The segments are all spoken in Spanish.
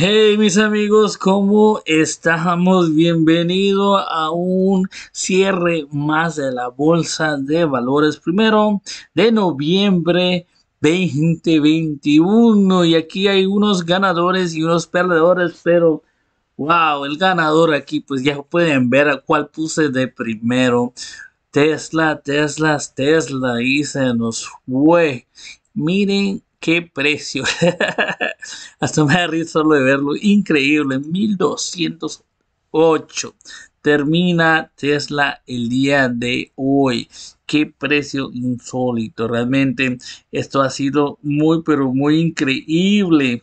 Hey mis amigos, ¿cómo estamos? Bienvenido a un cierre más de la Bolsa de Valores primero de noviembre 2021. Y aquí hay unos ganadores y unos perdedores, pero wow, el ganador aquí, pues ya pueden ver a cuál puse de primero. Tesla, Tesla, Tesla y se nos fue. Miren qué precio. Hasta me da risa solo de verlo. Increíble, 1208. Termina Tesla el día de hoy. Qué precio insólito. Realmente esto ha sido muy, pero muy increíble.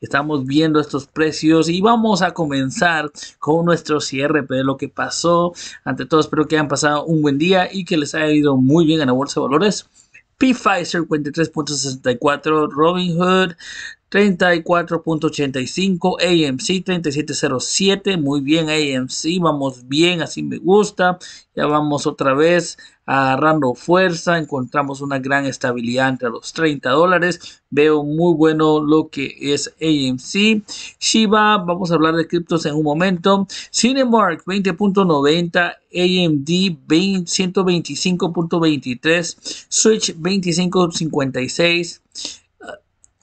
Estamos viendo estos precios y vamos a comenzar con nuestro cierre pues, de lo que pasó. Ante todo, espero que hayan pasado un buen día y que les haya ido muy bien en la Bolsa de Valores. P. Pfizer Robin Hood... 34.85 AMC 3707. Muy bien AMC, vamos bien, así me gusta. Ya vamos otra vez agarrando fuerza, encontramos una gran estabilidad entre los 30 dólares. Veo muy bueno lo que es AMC. Shiba, vamos a hablar de criptos en un momento. Cinemark 20.90, AMD 125.23, Switch 25.56.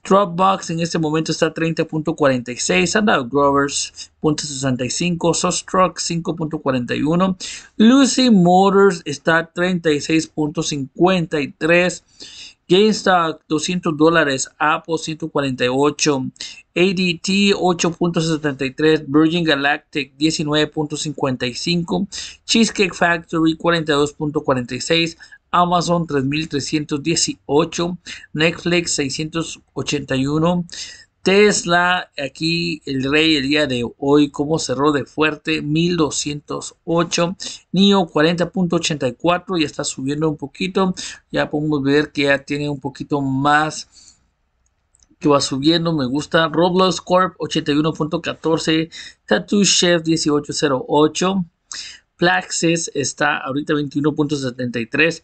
Dropbox en este momento está 30.46, Sandal Grovers 0.65, Sostruck 5.41, Lucy Motors está 36.53, GameStop 200 dólares, Apple 148, ADT 8.73, Virgin Galactic 19.55, Cheesecake Factory 42.46, Amazon 3318, Netflix 681, Tesla, aquí el rey el día de hoy, como cerró de fuerte, 1208, NIO 40.84, ya está subiendo un poquito, ya podemos ver que ya tiene un poquito más que va subiendo, me gusta. Roblox Corp 81.14, Tattoo Chef 1808, Plaxis está ahorita 21.73,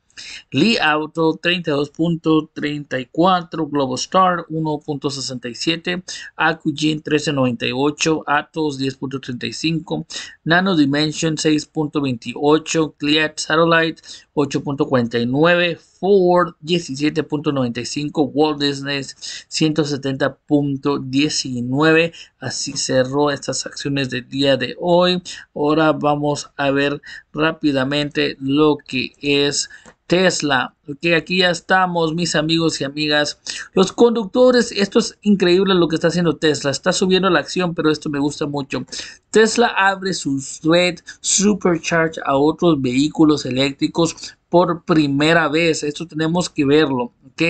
Lee Auto 32.34, Globostar 1.67, Acujin 13.98, Atos 10.35, Nano Dimension 6.28, client Satellite 8.49, Ford 17.95, Walt Disney 170.19. Así cerró estas acciones del día de hoy. Ahora vamos a ver rápidamente lo que es Tesla. Ok, aquí ya estamos, mis amigos y amigas. Los conductores, esto es increíble lo que está haciendo Tesla. Está subiendo la acción, pero esto me gusta mucho. Tesla abre su red Supercharge a otros vehículos eléctricos por primera vez. Esto tenemos que verlo. Ok,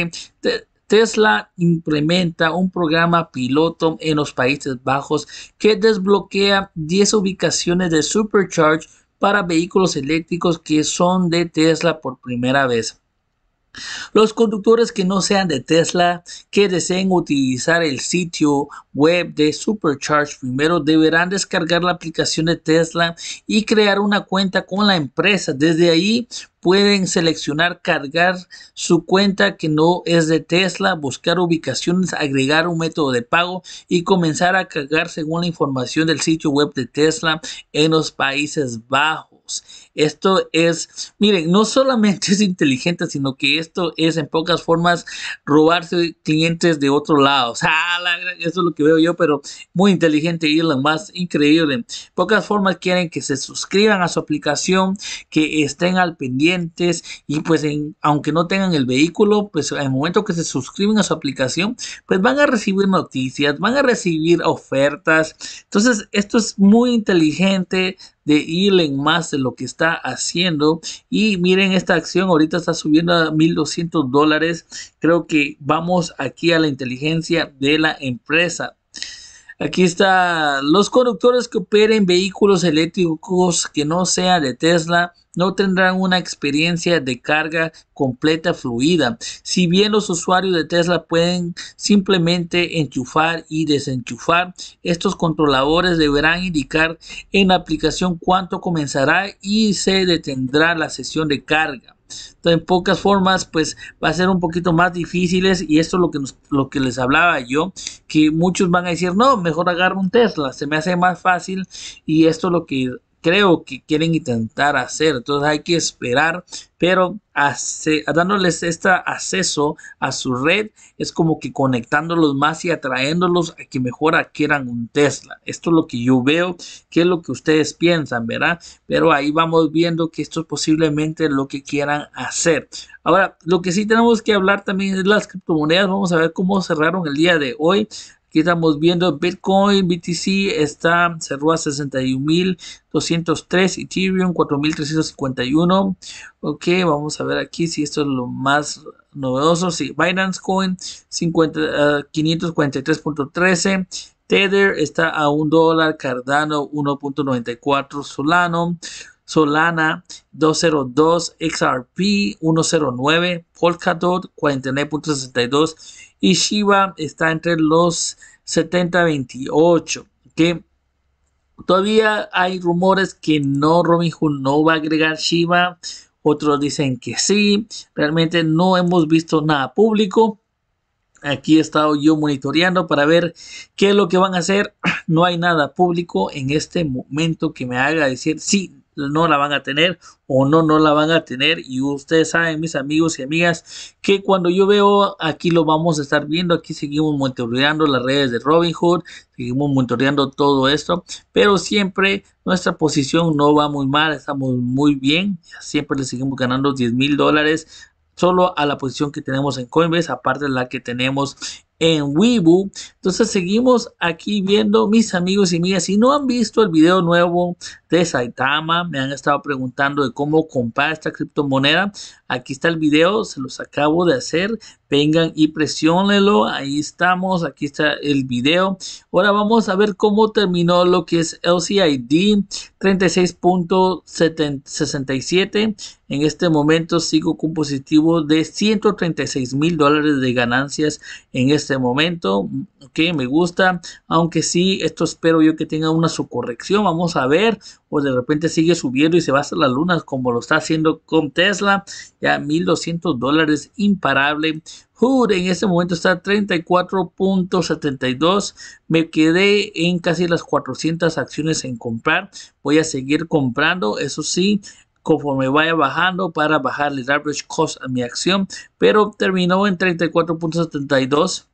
Tesla implementa un programa piloto en los Países Bajos que desbloquea 10 ubicaciones de Supercharge para vehículos eléctricos que son de Tesla por primera vez. Los conductores que no sean de Tesla que deseen utilizar el sitio web de Supercharge primero deberán descargar la aplicación de Tesla y crear una cuenta con la empresa. Desde ahí pueden seleccionar cargar su cuenta que no es de Tesla, buscar ubicaciones, agregar un método de pago y comenzar a cargar según la información del sitio web de Tesla en los Países Bajos. Esto es, miren, no solamente es inteligente, sino que esto es en pocas formas robarse clientes de otro lado. O sea, eso es lo que veo yo, pero muy inteligente y lo más increíble. pocas formas quieren que se suscriban a su aplicación, que estén al pendientes y pues en, aunque no tengan el vehículo, pues en el momento que se suscriben a su aplicación, pues van a recibir noticias, van a recibir ofertas. Entonces, esto es muy inteligente de en más de lo que está haciendo. Y miren esta acción, ahorita está subiendo a 1.200 dólares. Creo que vamos aquí a la inteligencia de la empresa. Aquí está, los conductores que operen vehículos eléctricos que no sean de Tesla no tendrán una experiencia de carga completa fluida. Si bien los usuarios de Tesla pueden simplemente enchufar y desenchufar, estos controladores deberán indicar en la aplicación cuánto comenzará y se detendrá la sesión de carga. en pocas formas, pues va a ser un poquito más difíciles y esto es lo que, lo que les hablaba yo, que muchos van a decir, no, mejor agarro un Tesla, se me hace más fácil y esto es lo que creo que quieren intentar hacer. Entonces hay que esperar, pero dándoles este acceso a su red es como que conectándolos más y atraéndolos a que mejor adquieran un Tesla. Esto es lo que yo veo, que es lo que ustedes piensan, ¿verdad? Pero ahí vamos viendo que esto es posiblemente lo que quieran hacer. Ahora, lo que sí tenemos que hablar también es las criptomonedas. Vamos a ver cómo cerraron el día de hoy. Aquí estamos viendo Bitcoin, BTC está, cerró a 61.203, Ethereum 4.351. Ok, vamos a ver aquí si esto es lo más novedoso. Sí, Binance Coin 543.13. Ah, Tether está a 1 dólar, Cardano 1.94, Solano Solana 202, XRP 109, Polkadot 49.62 y shiva está entre los 70-28. Que todavía hay rumores que no, hood no va a agregar shiva Otros dicen que sí. Realmente no hemos visto nada público. Aquí he estado yo monitoreando para ver qué es lo que van a hacer. No hay nada público en este momento que me haga decir sí, no la van a tener o no, no la van a tener. Y ustedes saben, mis amigos y amigas, que cuando yo veo aquí lo vamos a estar viendo. Aquí seguimos monitoreando las redes de Robin Hood seguimos monitoreando todo esto, pero siempre nuestra posición no va muy mal, estamos muy bien. Siempre le seguimos ganando 10 mil dólares solo a la posición que tenemos en Coinbase, aparte de la que tenemos en Weibo. Entonces seguimos aquí viendo mis amigos y amigas. Si no han visto el video nuevo de Saitama, me han estado preguntando de cómo comprar esta criptomoneda. Aquí está el video, se los acabo de hacer vengan y presionenlo. Ahí estamos, aquí está el video. Ahora vamos a ver cómo terminó lo que es LCID 36.67. En este momento sigo con positivo de 136 mil dólares de ganancias en este momento. que me gusta. Aunque sí, esto espero yo que tenga una su corrección. Vamos a ver. O de repente sigue subiendo y se va hasta las lunas como lo está haciendo con Tesla. Ya 1200 dólares imparable. Hood en este momento está 34.72. Me quedé en casi las 400 acciones en comprar. Voy a seguir comprando. Eso sí, conforme vaya bajando para bajar el average cost a mi acción pero terminó en 34.72.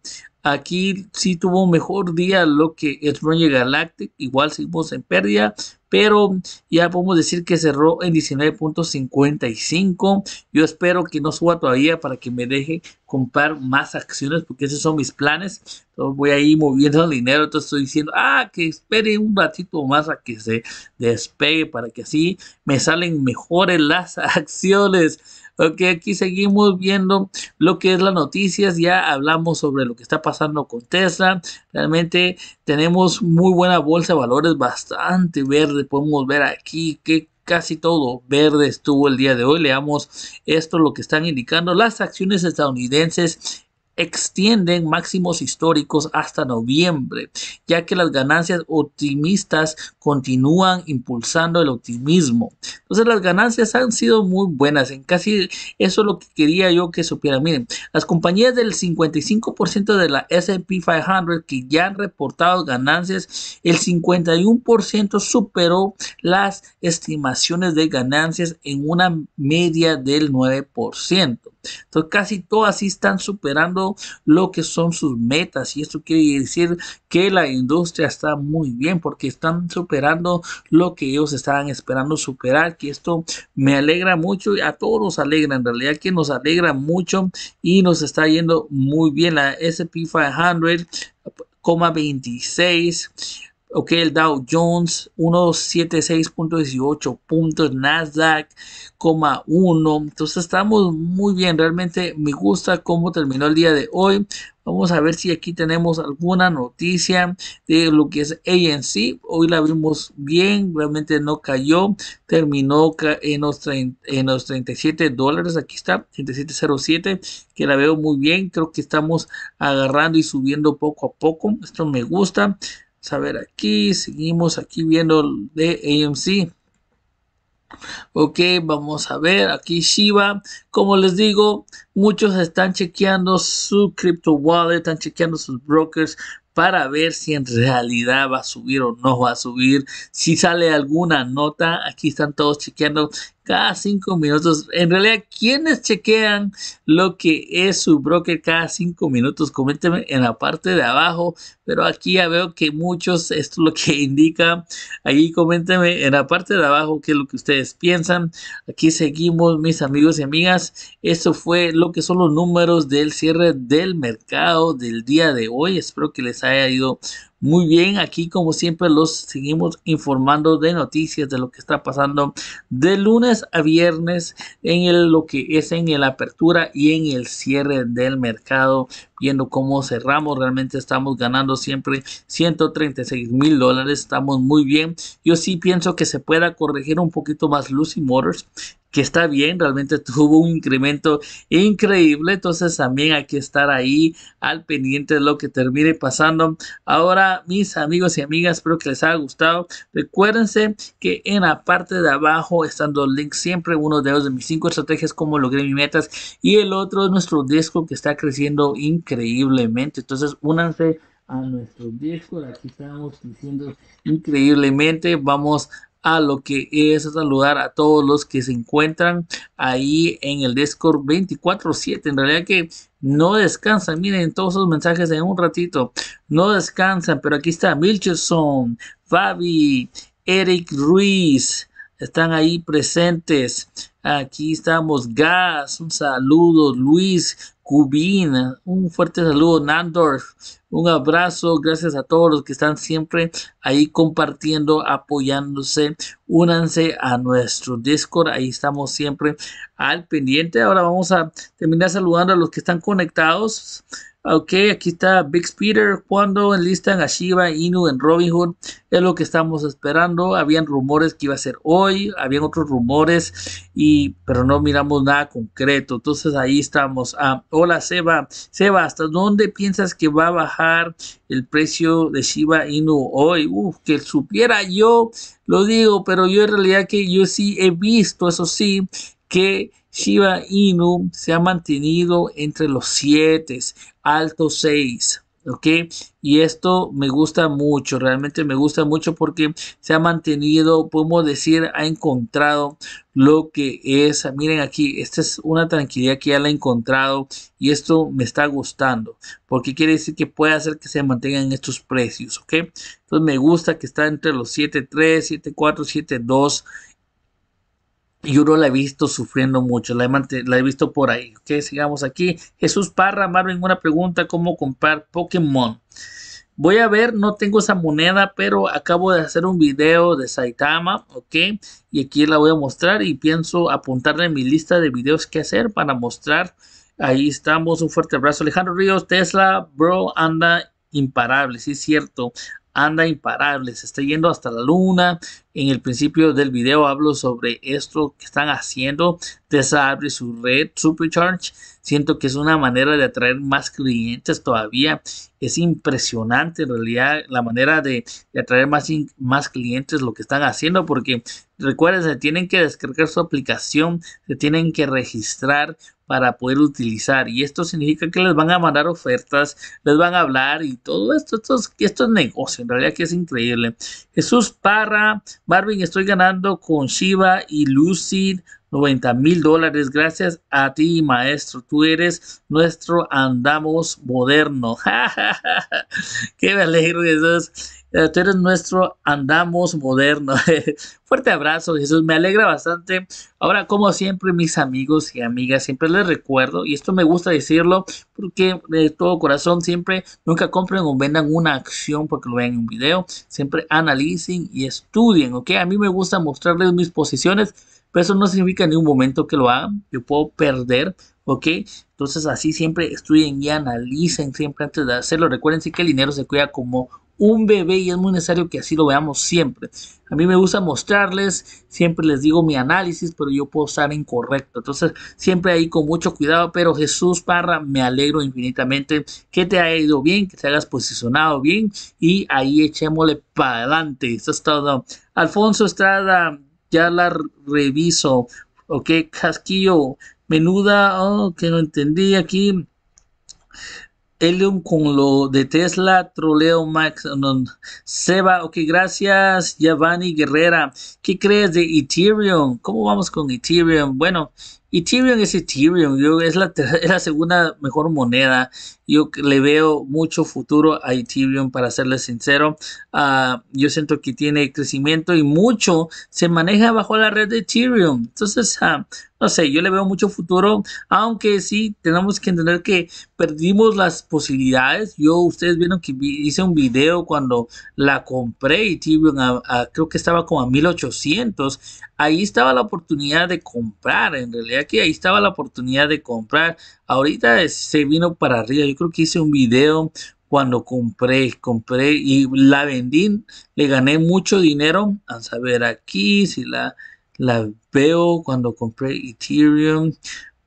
Aquí sí tuvo un mejor día lo que es Roger Galactic, igual seguimos en pérdida, pero ya podemos decir que cerró en 19.55. Yo espero que no suba todavía para que me deje comprar más acciones, porque esos son mis planes. Entonces voy a ir moviendo el dinero, entonces estoy diciendo, ah, que espere un ratito más a que se despegue para que así me salen mejores las acciones. Ok, aquí seguimos viendo lo que es las noticias. Ya hablamos sobre lo que está pasando con Tesla. Realmente tenemos muy buena bolsa de valores, bastante verde. Podemos ver aquí que casi todo verde estuvo el día de hoy. Leamos esto, lo que están indicando las acciones estadounidenses extienden máximos históricos hasta noviembre, ya que las ganancias optimistas continúan impulsando el optimismo. Entonces las ganancias han sido muy buenas, en casi eso es lo que quería yo que supieran. Miren, las compañías del 55% de la S&P 500 que ya han reportado ganancias, el 51% superó las estimaciones de ganancias en una media del 9%. Entonces casi todas sí están superando lo que son sus metas y esto quiere decir que la industria está muy bien porque están superando lo que ellos estaban esperando superar, que esto me alegra mucho y a todos nos alegra, en realidad que nos alegra mucho y nos está yendo muy bien la SP 26 Ok, el Dow Jones 176.18 puntos, Nasdaq, 1. Entonces estamos muy bien, realmente me gusta cómo terminó el día de hoy. Vamos a ver si aquí tenemos alguna noticia de lo que es ANC. Hoy la vimos bien, realmente no cayó. Terminó en los, en los 37 dólares. Aquí está, 3707, que la veo muy bien. Creo que estamos agarrando y subiendo poco a poco. Esto me gusta a ver aquí, seguimos aquí viendo de AMC. Ok, vamos a ver aquí Shiba. Como les digo, muchos están chequeando su crypto wallet, están chequeando sus brokers para ver si en realidad va a subir o no va a subir. Si sale alguna nota, aquí están todos chequeando cada cinco minutos. En realidad, ¿quiénes chequean lo que es su broker cada cinco minutos? Coménteme en la parte de abajo, pero aquí ya veo que muchos, esto es lo que indica. Ahí coménteme en la parte de abajo qué es lo que ustedes piensan. Aquí seguimos, mis amigos y amigas. Esto fue lo que son los números del cierre del mercado del día de hoy. Espero que les haya ido muy bien, aquí como siempre los seguimos informando de noticias de lo que está pasando de lunes a viernes en lo que es en la apertura y en el cierre del mercado, viendo cómo cerramos, realmente estamos ganando siempre 136 mil dólares, estamos muy bien. Yo sí pienso que se pueda corregir un poquito más Lucy Motors, que está bien, realmente tuvo un incremento increíble, entonces también hay que estar ahí al pendiente de lo que termine pasando. Ahora, mis amigos y amigas, espero que les haya gustado. Recuérdense que en la parte de abajo están los links, siempre uno de los de mis cinco estrategias, cómo logré mis metas, y el otro es nuestro disco que está creciendo increíblemente, entonces únanse a nuestro disco Aquí estamos creciendo increíblemente. Vamos a lo que es saludar a todos los que se encuentran ahí en el Discord 24/7. En realidad que no descansan, miren todos los mensajes en un ratito, no descansan, pero aquí está Milcherson, Fabi, Eric Ruiz, están ahí presentes. Aquí estamos, Gas, un saludo, Luis Cubina, un fuerte saludo, Nandorf. Un abrazo, gracias a todos los que están siempre ahí compartiendo, apoyándose. Únanse a nuestro Discord, ahí estamos siempre al pendiente. Ahora vamos a terminar saludando a los que están conectados. Ok, aquí está Big Speeder, Cuando enlistan a Shiva, Inu en Hood es lo que estamos esperando. Habían rumores que iba a ser hoy, habían otros rumores, y, pero no miramos nada concreto. Entonces ahí estamos. Ah, hola Seba. Seba, ¿hasta dónde piensas que va a bajar? el precio de Shiba Inu hoy. que supiera yo, lo digo, pero yo en realidad que yo sí he visto, eso sí, que Shiba Inu se ha mantenido entre los 7, alto 6. ¿ok? Y esto me gusta mucho, realmente me gusta mucho porque se ha mantenido, podemos decir, ha encontrado lo que es, miren aquí, esta es una tranquilidad que ya la he encontrado y esto me está gustando, porque quiere decir que puede hacer que se mantengan estos precios, ¿ok? Entonces me gusta que está entre los 7.3, 7.4, 7.2 Yuro la he visto sufriendo mucho, la he, la he visto por ahí. Ok, sigamos aquí. Jesús Parra, Marvin, una pregunta, ¿cómo comprar Pokémon? Voy a ver, no tengo esa moneda, pero acabo de hacer un video de Saitama, ¿ok? Y aquí la voy a mostrar y pienso apuntarle en mi lista de videos que hacer para mostrar. Ahí estamos, un fuerte abrazo. Alejandro Ríos, Tesla, bro, anda imparable, sí es cierto anda imparable, se está yendo hasta la luna, en el principio del video hablo sobre esto que están haciendo. Tesla abre su red Supercharge. Siento que es una manera de atraer más clientes todavía. Es impresionante en realidad la manera de, atraer más, más clientes lo que están haciendo porque recuerden, se tienen que descargar su aplicación, se tienen que registrar para poder utilizar. Y esto significa que les van a mandar ofertas, les van a hablar y todo esto. Esto es, negocio, en realidad que es increíble. Jesús para Marvin, estoy ganando con Shiva y Lucid 90 mil dólares. Gracias a ti, maestro. Tú eres nuestro andamos moderno. Qué me alegro de eso! Eh, tú eres nuestro andamos moderno. Fuerte abrazo, Jesús. Me alegra bastante. Ahora, como siempre, mis amigos y amigas, siempre les recuerdo, y esto me gusta decirlo porque de todo corazón, siempre, nunca compren o vendan una acción porque lo vean en un video. Siempre analicen y estudien, ¿ok? A mí me gusta mostrarles mis posiciones. Pero eso no significa en ningún momento que lo hagan. Yo puedo perder, ¿ok? Entonces así siempre estudien y analicen siempre antes de hacerlo. Recuerden que el dinero se cuida como un bebé y es muy necesario que así lo veamos siempre. A mí me gusta mostrarles, siempre les digo mi análisis, pero yo puedo estar incorrecto. Entonces, siempre ahí con mucho cuidado, pero Jesús Parra, me alegro infinitamente que te haya ido bien, que te hayas posicionado bien y ahí echémosle para adelante. Eso es todo. Alfonso Estrada, ya la reviso. Ok, Casquillo, menuda, oh, que no entendí aquí. Elion con lo de Tesla, troleo Max. Seba, ok, gracias. Giovanni Guerrera, ¿qué crees de Ethereum? ¿Cómo vamos con Ethereum? Bueno, Ethereum es Ethereum, es, la, es la segunda mejor moneda yo le veo mucho futuro a Ethereum, para serles sincero. Ah, yo siento que tiene crecimiento y mucho se maneja bajo la red de Ethereum. Entonces, ah, no sé, yo le veo mucho futuro, aunque sí tenemos que entender que perdimos las posibilidades. Yo, ustedes vieron que hice un video cuando la compré Ethereum, creo que estaba como a 1800. Ahí estaba la oportunidad de comprar, en realidad que ahí estaba la oportunidad de comprar. Ahorita se vino para arriba, creo que hice un video cuando compré, compré y la vendí, le gané mucho dinero. A saber aquí si la, la veo cuando compré Ethereum.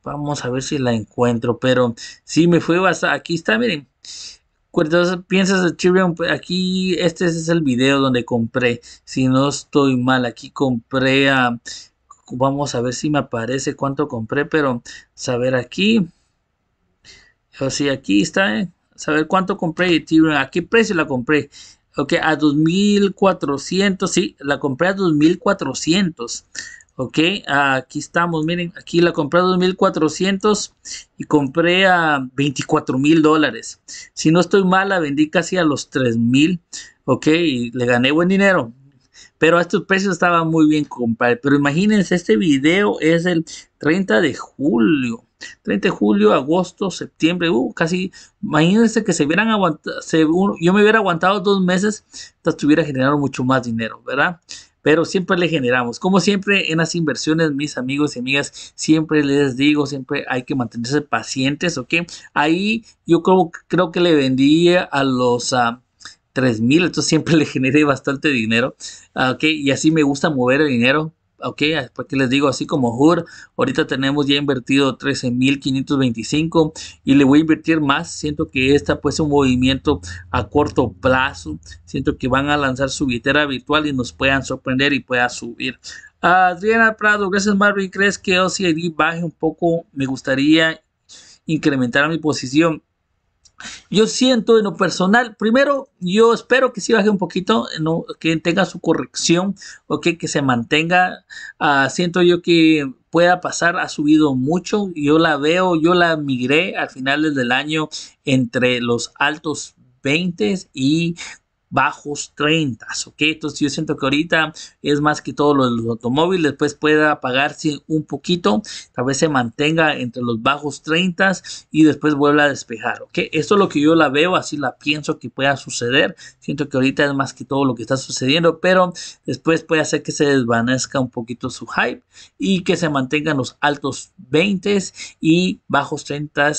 Vamos a ver si la encuentro, pero si me fue bastante. Aquí está, miren. Cuando piensas Ethereum, aquí este es el video donde compré. Si no estoy mal, aquí compré a. Vamos a ver si me aparece cuánto compré, pero saber aquí. O aquí está, ¿eh? saber cuánto compré y a qué precio la compré. Ok, a 2400, sí, la compré a 2400. Ok, aquí estamos, miren, aquí la compré a 2400 y compré a 24.000 mil dólares. Si no estoy mal, la vendí casi a los 3000. Ok, y le gané buen dinero. Pero a estos precios estaba muy bien, comprar. Pero imagínense, este video es el 30 de julio. 30 de julio, agosto, septiembre, uh, casi, imagínense que se hubieran aguantado, yo me hubiera aguantado dos meses, estuviera hubiera generado mucho más dinero, ¿verdad? Pero siempre le generamos. Como siempre en las inversiones, mis amigos y amigas, siempre les digo, siempre hay que mantenerse pacientes, ¿ok? Ahí yo creo, creo que le vendía a los... Ah, 3000, esto siempre le genere bastante dinero, ah, ok, y así me gusta mover el dinero, ok, ah, porque pues, les digo, así como HUR, ahorita tenemos ya invertido 13.525 y le voy a invertir más, siento que esta pues es un movimiento a corto plazo, siento que van a lanzar su billetera virtual y nos puedan sorprender y pueda subir. Adriana Prado, gracias Marvin, ¿crees que OCID baje un poco? Me gustaría incrementar mi posición. Yo siento en lo personal, primero, yo espero que sí baje un poquito, no, que tenga su corrección, o que se mantenga. Ah, siento yo que pueda pasar ha subido mucho. Yo la veo, yo la migré a finales del año entre los altos 20 y bajos 30, ¿ok? Entonces yo siento que ahorita es más que todo lo de los automóviles, después pueda apagarse un poquito, tal vez se mantenga entre los bajos 30 y después vuelva a despejar, ¿ok? Esto es lo que yo la veo, así la pienso que pueda suceder, siento que ahorita es más que todo lo que está sucediendo, pero después puede hacer que se desvanezca un poquito su hype y que se mantengan los altos 20 y bajos 30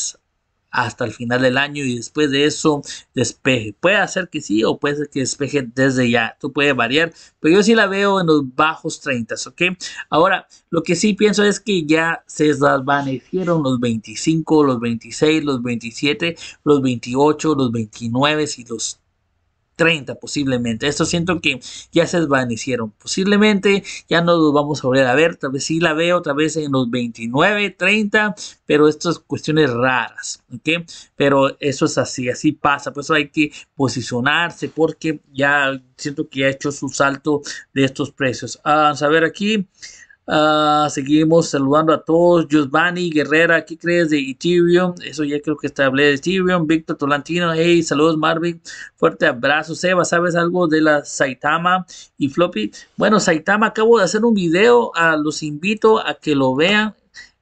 hasta el final del año y después de eso despeje. Puede hacer que sí o puede ser que despeje desde ya. Tú puede variar, pero yo sí la veo en los bajos 30, ¿ok? Ahora, lo que sí pienso es que ya se desvanecieron los 25, los 26, los 27, los 28, los 29 y los 30 posiblemente. Esto siento que ya se desvanecieron. Posiblemente ya no los vamos a volver a ver. Tal vez si la veo otra vez en los 29, 30, pero estas cuestiones raras. ¿ok? Pero eso es así, así pasa. Por eso hay que posicionarse porque ya siento que ha hecho su salto de estos precios. Ah, vamos a ver aquí. Ah, seguimos saludando a todos. Giovanni Guerrera, ¿qué crees de Ethereum? Eso ya creo que hablé de Ethereum. Víctor Tolantino, hey, saludos Marvin. Fuerte abrazo. Seba, ¿sabes algo de la Saitama y Floppy? Bueno, Saitama, acabo de hacer un video. Ah, los invito a que lo vean.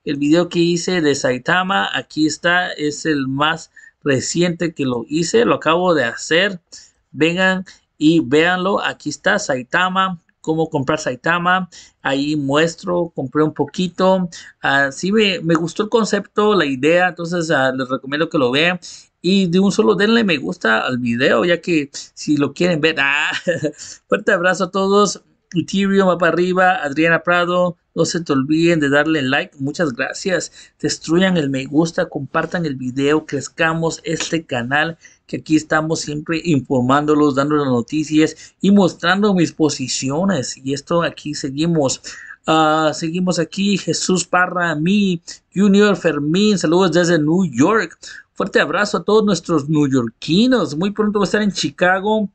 El video que hice de Saitama, aquí está, es el más reciente que lo hice. Lo acabo de hacer. Vengan y véanlo. Aquí está Saitama cómo comprar Saitama. Ahí muestro, compré un poquito. así ah, me, gustó el concepto, la idea, entonces ah, les recomiendo que lo vean. Y de un solo denle me gusta al video, ya que si lo quieren ver. Ah, fuerte abrazo a todos. Ethereum va para arriba, Adriana Prado, no se te olviden de darle like. Muchas gracias. Destruyan el me gusta, compartan el video, crezcamos este canal que aquí estamos siempre informándolos, dándoles noticias y mostrando mis posiciones. Y esto aquí seguimos. Ah, seguimos aquí, Jesús Parra, mi Junior Fermín, saludos desde New York. Fuerte abrazo a todos nuestros newyorkinos. Muy pronto va a estar en Chicago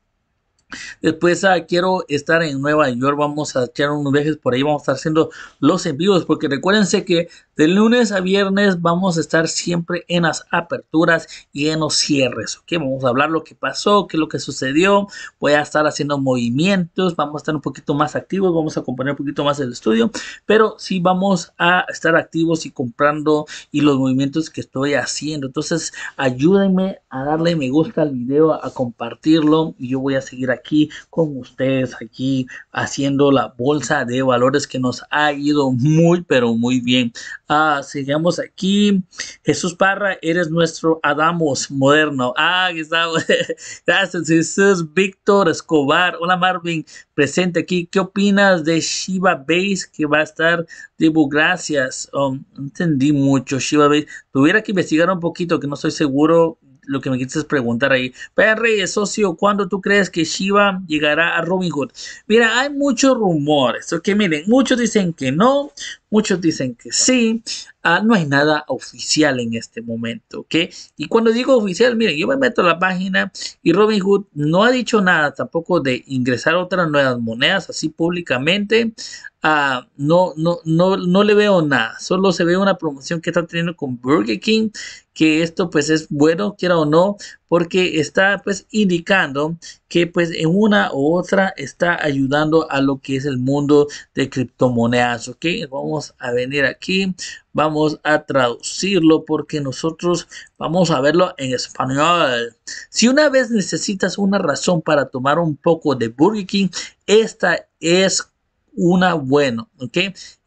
Después ah, quiero estar en Nueva York, vamos a echar unos viajes por ahí, vamos a estar haciendo los envíos, porque recuérdense que de lunes a viernes vamos a estar siempre en las aperturas y en los cierres. ¿ok? Vamos a hablar lo que pasó, qué es lo que sucedió. Voy a estar haciendo movimientos, vamos a estar un poquito más activos, vamos a acompañar un poquito más el estudio, pero sí vamos a estar activos y comprando y los movimientos que estoy haciendo. Entonces ayúdenme a darle me gusta al video, a compartirlo y yo voy a seguir aquí con ustedes, aquí haciendo la bolsa de valores que nos ha ido muy, pero muy bien Ah, sigamos aquí. Jesús Parra, eres nuestro Adamos moderno. Ah, está. Gracias, Jesús. Víctor Escobar. Hola, Marvin. Presente aquí. ¿Qué opinas de Shiva Base que va a estar debo Gracias. Oh, entendí mucho Shiva Base. Tuviera que investigar un poquito, que no estoy seguro lo que me quisiste preguntar ahí. Perry, socio, ¿cuándo tú crees que Shiva llegará a Robin Hood? Mira, hay muchos rumores, que miren, muchos dicen que no, muchos dicen que sí. Ah, no hay nada oficial en este momento, ¿ok? Y cuando digo oficial, miren, yo me meto a la página y Robin Hood no ha dicho nada tampoco de ingresar otras nuevas monedas así públicamente. Ah, no, no, no, no le veo nada, solo se ve una promoción que está teniendo con Burger King, que esto pues es bueno, quiera o no, porque está pues indicando que pues en una u otra está ayudando a lo que es el mundo de criptomonedas, ok, vamos a venir aquí, vamos a traducirlo porque nosotros vamos a verlo en español. Si una vez necesitas una razón para tomar un poco de Burger King, esta es una buena, ok,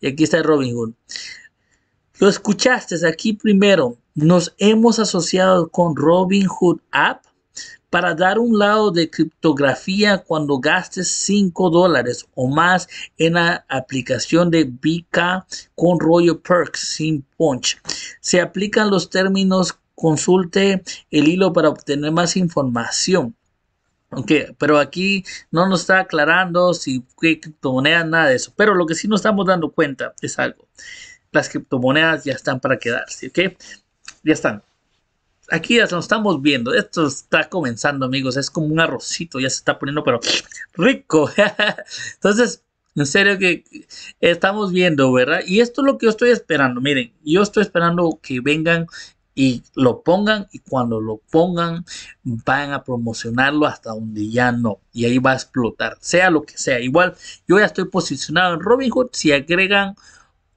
y aquí está Robin Hood. Lo escuchaste aquí primero. Nos hemos asociado con Robinhood App para dar un lado de criptografía cuando gastes 5 dólares o más en la aplicación de BK con rollo perks sin punch. Se aplican los términos consulte el hilo para obtener más información. Ok, pero aquí no nos está aclarando si criptomonedas, nada de eso. Pero lo que sí nos estamos dando cuenta es algo las criptomonedas ya están para quedarse, ¿ok? Ya están. Aquí ya nos estamos viendo. Esto está comenzando, amigos. Es como un arrocito, ya se está poniendo, pero rico. Entonces, en serio que estamos viendo, ¿verdad? Y esto es lo que yo estoy esperando. Miren, yo estoy esperando que vengan y lo pongan y cuando lo pongan van a promocionarlo hasta donde ya no y ahí va a explotar sea lo que sea igual yo ya estoy posicionado en Robinhood si agregan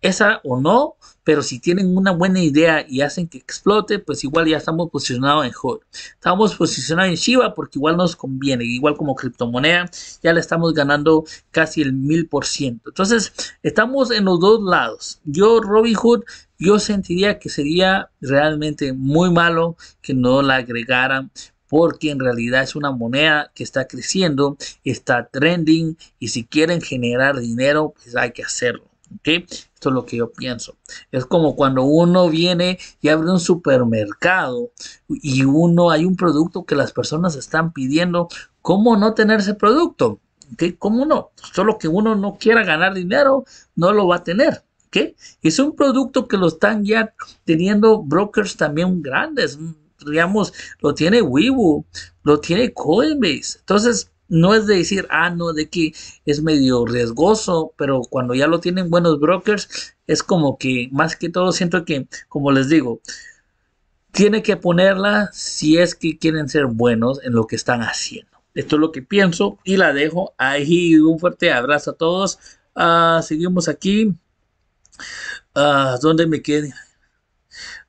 esa o no, pero si tienen una buena idea y hacen que explote, pues igual ya estamos posicionados en HOT. Estamos posicionados en Shiba porque igual nos conviene, igual como criptomoneda, ya le estamos ganando casi el 1000%. Entonces, estamos en los dos lados. Yo, Robin Hood, yo sentiría que sería realmente muy malo que no la agregaran porque en realidad es una moneda que está creciendo, está trending y si quieren generar dinero, pues hay que hacerlo. Esto es lo que yo pienso. Es como cuando uno viene y abre un supermercado y uno hay un producto que las personas están pidiendo, ¿cómo no tener ese producto? que ¿Cómo no? Solo que uno no quiera ganar dinero, no lo va a tener. que Es un producto que lo están ya teniendo brokers también grandes, digamos, lo tiene Weibo, lo tiene Coinbase. Entonces, no es de decir, ah, no, de que es medio riesgoso, pero cuando ya lo tienen buenos brokers, es como que más que todo siento que, como les digo, tiene que ponerla si es que quieren ser buenos en lo que están haciendo. Esto es lo que pienso y la dejo ahí. Un fuerte abrazo a todos. Ah, seguimos aquí. Ah, ¿Dónde me quedé?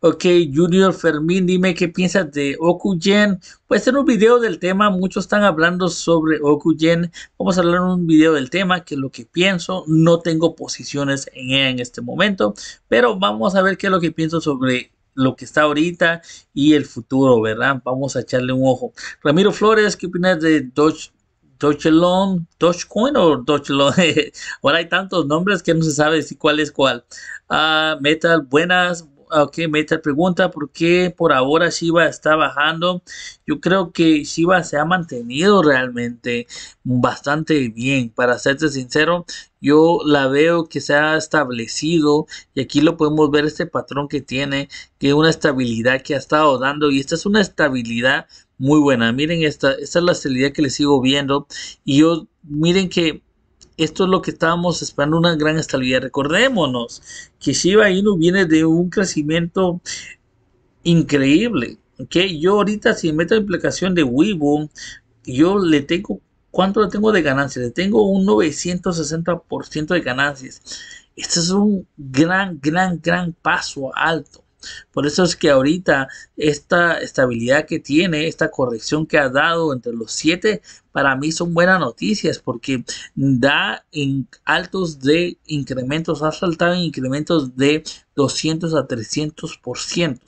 Ok, Junior Fermín, dime qué piensas de Okuyen. Pues en un video del tema, muchos están hablando sobre Okuyen. Vamos a hablar en un video del tema, que es lo que pienso. No tengo posiciones en en este momento, pero vamos a ver qué es lo que pienso sobre lo que está ahorita y el futuro, ¿verdad? Vamos a echarle un ojo. Ramiro Flores, ¿qué opinas de Doge? Dogecoin o Dogecoin. Ahora hay tantos nombres que no se sabe si cuál es cuál. Ah, Metal, buenas, ok, Meta pregunta por qué por ahora Shiba está bajando. Yo creo que Shiba se ha mantenido realmente bastante bien. Para serte sincero, yo la veo que se ha establecido y aquí lo podemos ver este patrón que tiene, que es una estabilidad que ha estado dando y esta es una estabilidad muy buena. Miren esta, esta es la estabilidad que les sigo viendo y yo miren que esto es lo que estábamos esperando, una gran estabilidad. Recordémonos que Shiba Inu viene de un crecimiento increíble. que Yo ahorita si meto la implicación de Weibo, yo le tengo, ¿cuánto le tengo de ganancias? Le tengo un 960% de ganancias. Este es un gran, gran, gran paso alto. Por eso es que ahorita esta estabilidad que tiene, esta corrección que ha dado entre los siete, para mí son buenas noticias porque da en altos de incrementos, ha saltado en incrementos de 200 a 300%.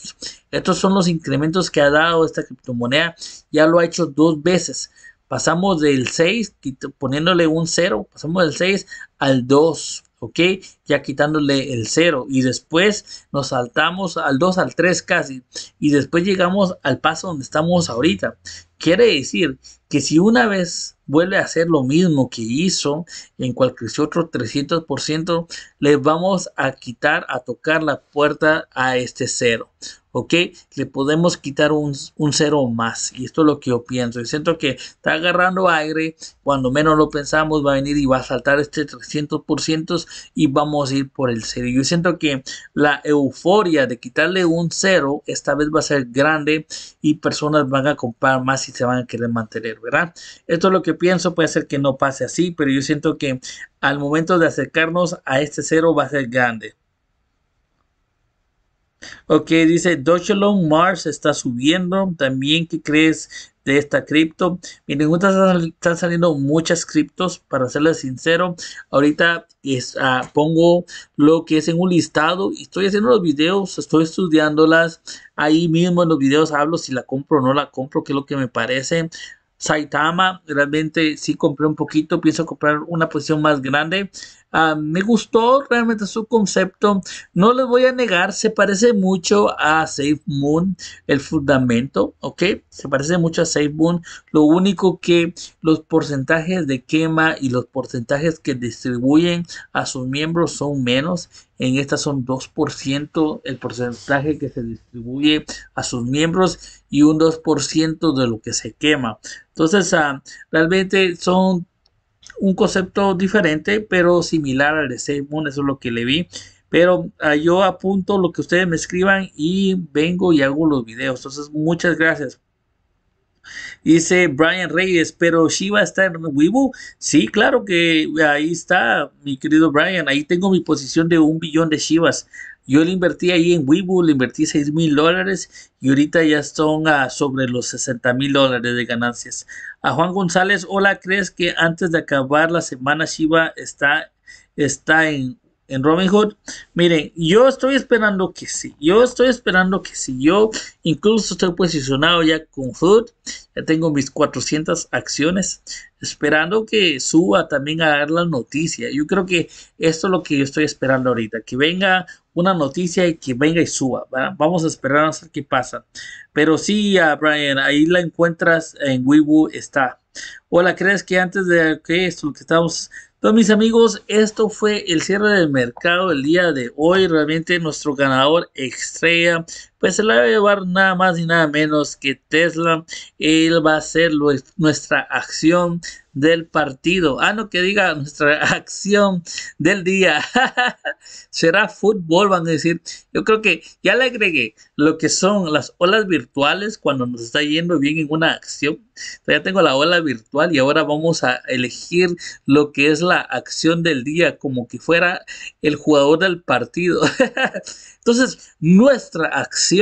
Estos son los incrementos que ha dado esta criptomoneda, ya lo ha hecho dos veces. Pasamos del 6, poniéndole un 0, pasamos del 6 al 2 ¿ok? Ya quitándole el 0 y después nos saltamos al 2, al 3 casi y después llegamos al paso donde estamos ahorita. Quiere decir que si una vez vuelve a hacer lo mismo que hizo en cualquier otro 300%, le vamos a quitar, a tocar la puerta a este cero. ¿Ok? Le podemos quitar un, un cero más. Y esto es lo que yo pienso. y siento que está agarrando aire. Cuando menos lo pensamos, va a venir y va a saltar este 300% y vamos a ir por el cero. Yo siento que la euforia de quitarle un cero esta vez va a ser grande y personas van a comprar más y se van a querer mantener, ¿verdad? Esto es lo que pienso, puede ser que no pase así, pero yo siento que al momento de acercarnos a este cero va a ser grande. Ok, dice long Mars está subiendo. También, ¿qué crees de esta cripto? Miren, están saliendo muchas criptos, para serles sincero. Ahorita ah, pongo lo que es en un listado y estoy haciendo los videos, estoy estudiándolas. Ahí mismo en los videos hablo si la compro o no la compro, que es lo que me parece. Saitama. Realmente sí compré un poquito, pienso comprar una posición más grande. Ah, me gustó realmente su concepto. No les voy a negar, se parece mucho a Safe Moon, el fundamento, ¿ok? Se parece mucho a Safe Moon. Lo único que los porcentajes de quema y los porcentajes que distribuyen a sus miembros son menos. En esta son 2% el porcentaje que se distribuye a sus miembros y un 2% de lo que se quema. Entonces, ah, realmente son un concepto diferente, pero similar al de Safe Moon, eso es lo que le vi. Pero ah, yo apunto lo que ustedes me escriban y vengo y hago los videos. Entonces, muchas gracias. Dice Brian Reyes, pero Shiva está en Weibo. Sí, claro que ahí está, mi querido Brian. Ahí tengo mi posición de un billón de Shivas. Yo le invertí ahí en Weibo, le invertí 6 mil dólares y ahorita ya son a ah, sobre los 60 mil dólares de ganancias. A Juan González, hola, ¿crees que antes de acabar la semana Shiba está, está en en Robin Hood, Miren, yo estoy esperando que sí. Yo estoy esperando que sí. Yo incluso estoy posicionado ya con Hood. Ya tengo mis 400 acciones. Esperando que suba también a dar la noticia. Yo creo que esto es lo que yo estoy esperando ahorita. Que venga una noticia y que venga y suba. Vamos a esperar a ver qué pasa. Pero sí, Brian, ahí la encuentras en WeWoo. Está. Hola, ¿crees que antes de que esto, lo que estamos entonces, mis amigos, esto fue el cierre del mercado el día de hoy. Realmente nuestro ganador estrella pues se la va a llevar nada más ni nada menos que Tesla. Él va a ser nuestra acción del partido. Ah, no, que diga nuestra acción del día. Será fútbol, van a decir. Yo creo que ya le agregué lo que son las olas virtuales cuando nos está yendo bien en una acción. Ya tengo la ola virtual y ahora vamos a elegir lo que es la acción del día, como que fuera el jugador del partido. Entonces, nuestra acción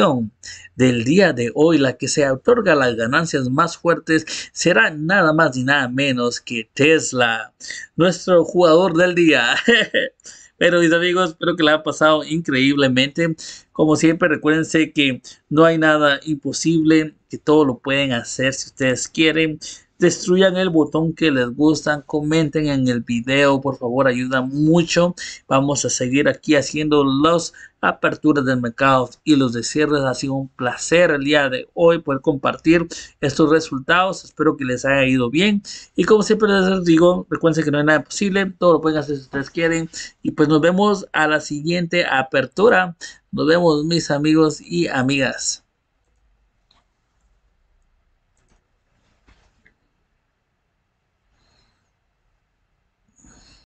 del día de hoy, la que se otorga las ganancias más fuertes, será nada más y nada menos que Tesla, nuestro jugador del día. Pero mis amigos, espero que la ha pasado increíblemente. Como siempre, recuérdense que no hay nada imposible, que todo lo pueden hacer si ustedes quieren. Destruyan el botón que les gustan, comenten en el video, por favor, ayuda mucho. Vamos a seguir aquí haciendo los Apertura del mercado y los de cierres. Ha sido un placer el día de hoy poder compartir estos resultados. Espero que les haya ido bien. Y como siempre les digo, recuerden que no hay nada posible. Todo lo pueden hacer si ustedes quieren. Y pues nos vemos a la siguiente apertura. Nos vemos mis amigos y amigas.